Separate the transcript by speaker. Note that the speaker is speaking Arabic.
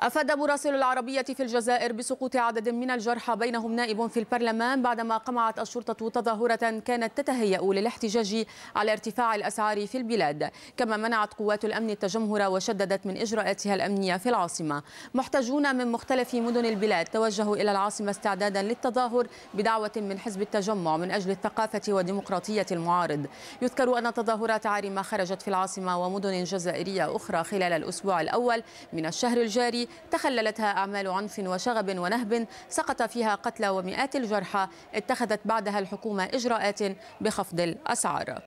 Speaker 1: أفاد مراسل العربية في الجزائر بسقوط عدد من الجرحى بينهم نائب في البرلمان بعدما قمعت الشرطة تظاهرة كانت تتهيأ للاحتجاج على ارتفاع الأسعار في البلاد كما منعت قوات الأمن التجمهر وشددت من إجراءاتها الأمنية في العاصمة محتجون من مختلف مدن البلاد توجهوا إلى العاصمة استعدادا للتظاهر بدعوة من حزب التجمع من أجل الثقافة وديمقراطية المعارض يذكر أن تظاهرات عارمة خرجت في العاصمة ومدن جزائرية أخرى خلال الأسبوع الأول من الشهر الجاري تخللتها أعمال عنف وشغب ونهب سقط فيها قتلى ومئات الجرحى اتخذت بعدها الحكومة إجراءات بخفض الأسعار